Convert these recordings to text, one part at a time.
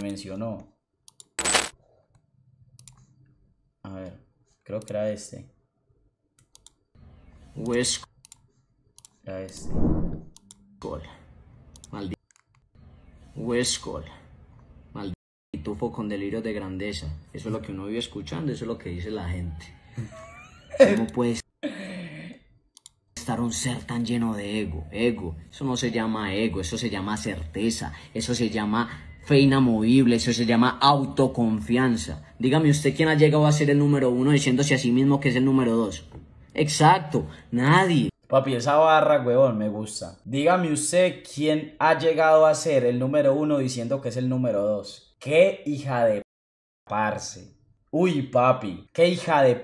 mencionó. A ver, creo que era este. Huesco. Era este. Gol. Maldito. Huesco. Maldito con delirio de grandeza. Eso es lo que uno vive escuchando, eso es lo que dice la gente. ¿Cómo puede estar un ser tan lleno de ego? Ego. Eso no se llama ego, eso se llama certeza. Eso se llama fe inamovible, eso se llama autoconfianza. Dígame usted quién ha llegado a ser el número uno diciéndose a sí mismo que es el número dos. Exacto, nadie. Papi, esa barra, huevón, me gusta. Dígame usted quién ha llegado a ser el número uno diciendo que es el número dos. Qué hija de parse. Uy, papi, qué hija de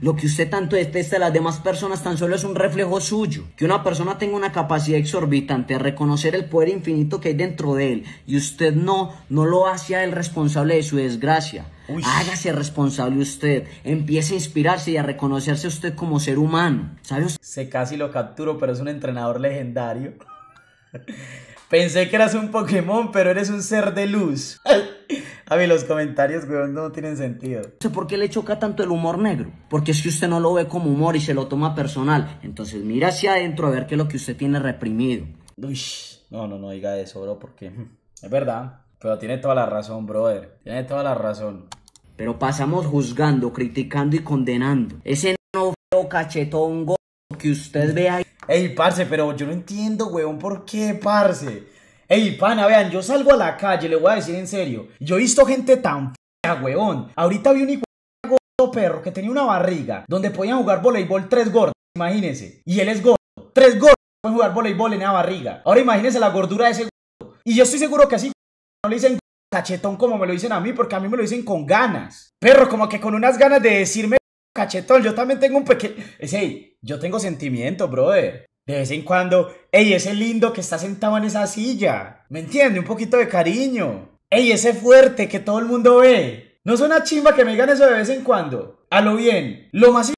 lo que usted tanto detesta de las demás personas tan solo es un reflejo suyo. Que una persona tenga una capacidad exorbitante de reconocer el poder infinito que hay dentro de él y usted no, no lo hace a él responsable de su desgracia. Hágase responsable usted. Empiece a inspirarse y a reconocerse a usted como ser humano. Se casi lo capturo, pero es un entrenador legendario. Pensé que eras un Pokémon, pero eres un ser de luz. A mí los comentarios, weón, no tienen sentido. sé por qué le choca tanto el humor negro. Porque es que usted no lo ve como humor y se lo toma personal. Entonces mira hacia adentro a ver qué es lo que usted tiene reprimido. no, no, no diga eso, bro, porque es verdad. Pero tiene toda la razón, brother. Tiene toda la razón. Pero pasamos juzgando, criticando y condenando. Ese no feo cachetón que usted ve ahí. Ey, parce, pero yo no entiendo, weón, por qué, parce. Ey, pana, vean, yo salgo a la calle, le voy a decir en serio. Yo he visto gente tan fea, weón. Ahorita vi un hijo gordo perro que tenía una barriga donde podían jugar voleibol tres gordos, imagínense. Y él es gordo. Tres gordos pueden jugar voleibol en la barriga. Ahora imagínense la gordura de ese gordo. Y yo estoy seguro que así no le dicen cachetón como me lo dicen a mí, porque a mí me lo dicen con ganas. Perro, como que con unas ganas de decirme cachetón. Yo también tengo un pequeño... Es, hey, yo tengo sentimiento, brother. De vez en cuando, ¡ey, ese lindo que está sentado en esa silla! ¿Me entiende? Un poquito de cariño. ¡Ey, ese fuerte que todo el mundo ve! No es una chimba que me digan eso de vez en cuando. A lo bien, lo más importante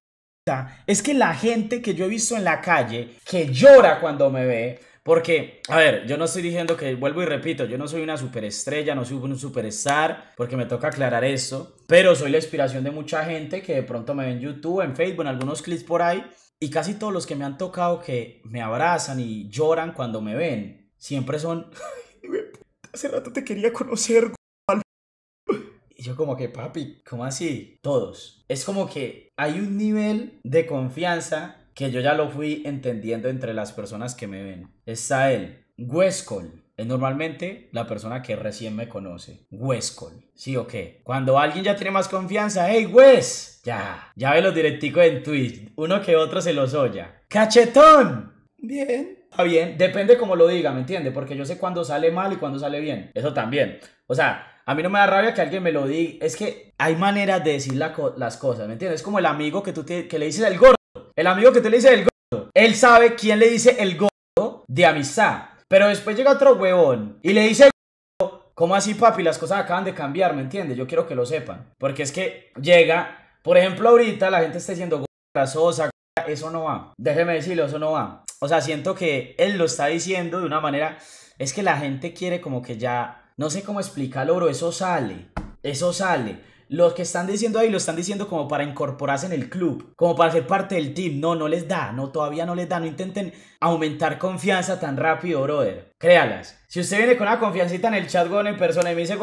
es que la gente que yo he visto en la calle, que llora cuando me ve, porque, a ver, yo no estoy diciendo que, vuelvo y repito, yo no soy una superestrella, no soy un superstar, porque me toca aclarar eso, pero soy la inspiración de mucha gente que de pronto me ve en YouTube, en Facebook, en algunos clips por ahí, y casi todos los que me han tocado que me abrazan y lloran cuando me ven, siempre son, hace rato te quería conocer. Y yo como que, papi, ¿cómo así? Todos. Es como que hay un nivel de confianza que yo ya lo fui entendiendo entre las personas que me ven. Está él, Huescol. Es normalmente la persona que recién me conoce. Huescol. ¿Sí o qué? Cuando alguien ya tiene más confianza, hey, Wes, ya, ya ve los directicos en Twitch. Uno que otro se los oya. ¡Cachetón! Bien. Está bien. Depende como lo diga, ¿me entiende? Porque yo sé cuándo sale mal y cuándo sale bien. Eso también. O sea, a mí no me da rabia que alguien me lo diga. Es que hay maneras de decir las cosas, ¿me entiendes? Es como el amigo que tú que le dices el gordo. El amigo que tú le dices el gordo. Él sabe quién le dice el gordo de amistad. Pero después llega otro huevón y le dice gordo. ¿Cómo así, papi? Las cosas acaban de cambiar, ¿me entiendes? Yo quiero que lo sepan. Porque es que llega por ejemplo, ahorita la gente está diciendo grasosa, eso no va. Déjeme decirlo, eso no va. O sea, siento que él lo está diciendo de una manera. Es que la gente quiere como que ya. No sé cómo explicarlo, bro. Eso sale. Eso sale. Los que están diciendo ahí lo están diciendo como para incorporarse en el club, como para ser parte del team. No, no les da, no, todavía no les da. No intenten aumentar confianza tan rápido, brother. Créalas. Si usted viene con una confiancita en el chat, con en persona y me dice,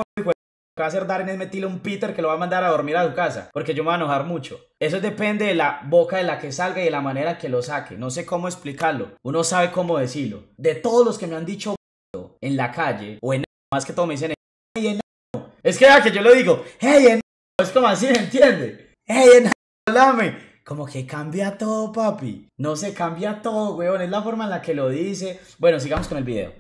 va a hacer Darren es un Peter que lo va a mandar a dormir a su casa, porque yo me voy a enojar mucho. Eso depende de la boca de la que salga y de la manera que lo saque. No sé cómo explicarlo. Uno sabe cómo decirlo. De todos los que me han dicho en la calle o en más que todo me dicen en es que que yo lo digo, hey, es como así, ¿me entiende? Hey, Como que cambia todo, papi. No se cambia todo, weón. Es la forma en la que lo dice. Bueno, sigamos con el video.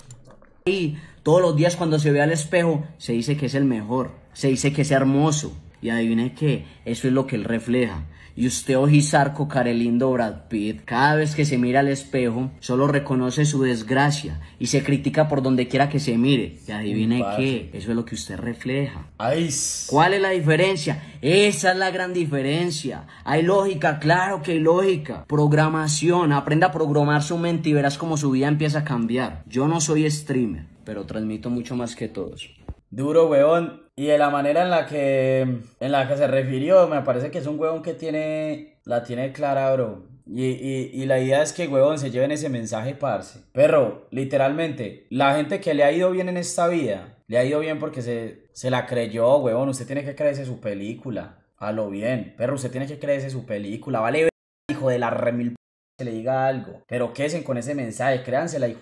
Y todos los días cuando se ve al espejo, se dice que es el mejor, se dice que es hermoso. Y adivinen que eso es lo que él refleja. Y usted, Ojizarco, lindo Brad Pitt, cada vez que se mira al espejo, solo reconoce su desgracia y se critica por donde quiera que se mire. Y adivine qué, eso es lo que usted refleja. Ay. ¿Cuál es la diferencia? Esa es la gran diferencia. Hay lógica, claro que hay lógica. Programación, aprenda a programar su mente y verás cómo su vida empieza a cambiar. Yo no soy streamer, pero transmito mucho más que todos. Duro, weón. Y de la manera en la que, en la que se refirió, me parece que es un huevón que tiene, la tiene clara, bro. Y, la idea es que, huevón, se lleven ese mensaje, parce. Pero, literalmente, la gente que le ha ido bien en esta vida, le ha ido bien porque se, se la creyó, huevón. Usted tiene que creerse su película. A lo bien. Perro, usted tiene que creerse su película. Vale, hijo de la remil que le diga algo. Pero hacen con ese mensaje, créansela, hijo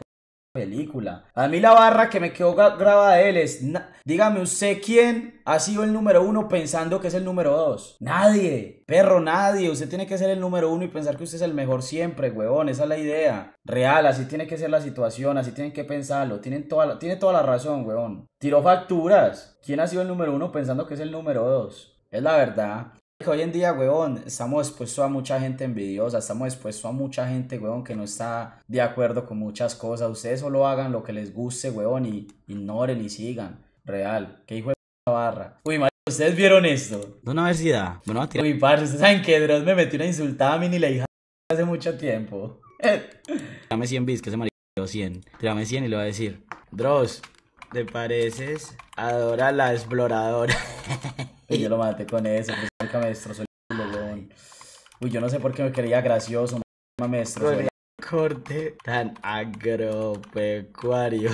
película. A mí la barra que me quedó grabada de él es, dígame usted quién ha sido el número uno pensando que es el número dos. Nadie, perro, nadie. Usted tiene que ser el número uno y pensar que usted es el mejor siempre, huevón. Esa es la idea. Real, así tiene que ser la situación, así tienen que pensarlo. Tienen toda la, tiene toda la razón, huevón. Tiró facturas. ¿Quién ha sido el número uno pensando que es el número dos? Es la verdad que hoy en día, weón, estamos expuestos a mucha gente envidiosa, estamos expuestos a mucha gente, weón, que no está de acuerdo con muchas cosas. Ustedes solo hagan lo que les guste, weón, y ignoren y sigan. Real. Qué hijo de barra. Uy, ustedes vieron esto. De una Bueno, a tirar. Uy, ustedes saben qué? Dross me metió una insultada a mí ni la hija hace mucho tiempo. Tírame 100 bis, que se marido 100. Tírame 100 y le voy a decir, Dross, ¿te pareces? Adora la exploradora. y yo lo maté con eso maestro me destrozó el Uy, yo no sé por qué me quería gracioso, maestro corte tan agropecuario.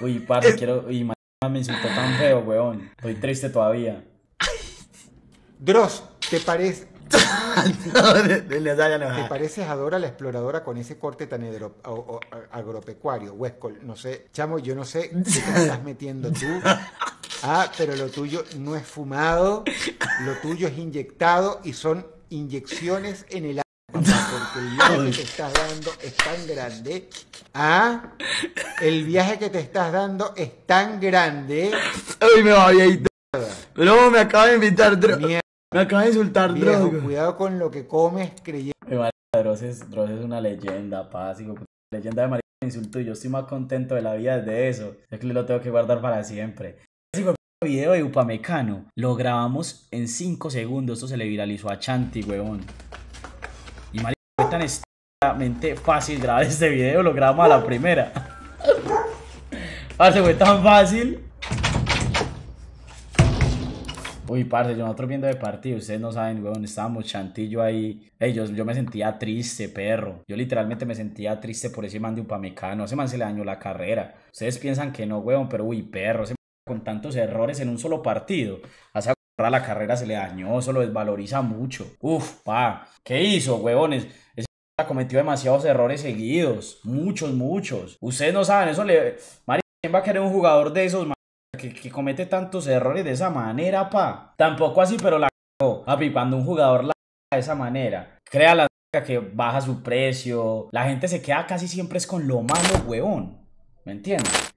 Uy, parce, quiero... Uy, me insultó tan feo, weón. Estoy triste todavía. Dross, ¿te parece...? ¿Te pareces a la exploradora con ese corte tan agropecuario, huesco No sé, chamo, yo no sé qué te estás metiendo tú, Ah, pero lo tuyo no es fumado, lo tuyo es inyectado y son inyecciones en el agua. Porque el viaje que te estás dando es tan grande. Ah, el viaje que te estás dando es tan grande. Ay, me va ir. No, me acaba de invitar droga. Me acaba de insultar droga. Cuidado con lo que comes creyendo. Dross es, una leyenda, pásico. Leyenda de María insulto yo estoy más contento de la vida de eso. Es que lo tengo que guardar para siempre video de Upamecano. Lo grabamos en 5 segundos. Esto se le viralizó a Chanti, weón. Y mal fue tan extremadamente fácil grabar este video. Lo grabamos a la primera. Parce, fue tan fácil. Uy, parce, yo nosotros viendo de partido, ustedes no saben, weón, estábamos chantillo ahí. ellos yo, me sentía triste, perro. Yo literalmente me sentía triste por ese man de Upamecano. Ese man se le dañó la carrera. Ustedes piensan que no, weón, pero uy, perro, con tantos errores en un solo partido. Hace a la carrera se le dañó, se lo desvaloriza mucho. Uf, pa, ¿qué hizo, huevones? Ese cometió demasiados errores seguidos, muchos, muchos. Ustedes no saben, eso le... ¿quién va a querer un jugador de esos, que, que, comete tantos errores de esa manera, pa? Tampoco así, pero la cagó. Papi, cuando un jugador la de esa manera, crea la que baja su precio, la gente se queda casi siempre es con lo malo, huevón. ¿Me entiendes?